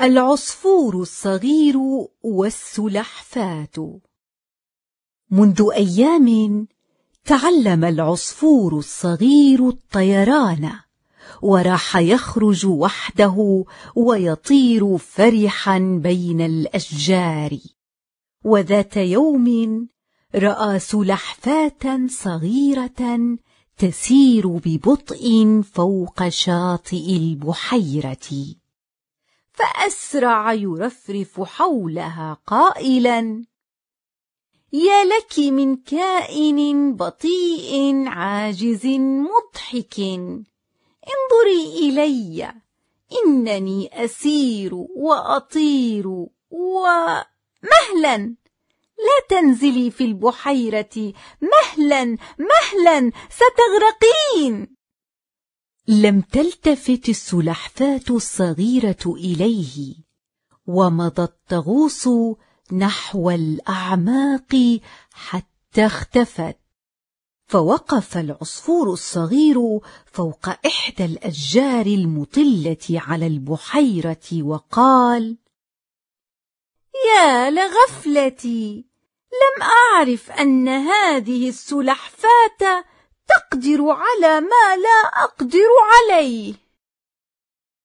العصفور الصغير والسلحفاة منذ أيام تعلم العصفور الصغير الطيران وراح يخرج وحده ويطير فرحا بين الأشجار وذات يوم رأى سلحفاة صغيرة تسير ببطء فوق شاطئ البحيرة فأسرع يرفرف حولها قائلا يا لك من كائن بطيء عاجز مضحك انظري إلي إنني أسير وأطير ومهلا لا تنزلي في البحيرة مهلا مهلا ستغرقين لم تلتفت السلحفاة الصغيرة إليه ومضى تغوص نحو الأعماق حتى اختفت فوقف العصفور الصغير فوق إحدى الأشجار المطلة على البحيرة وقال يا لغفلتي لم أعرف أن هذه السلحفاة أقدر على ما لا أقدر عليه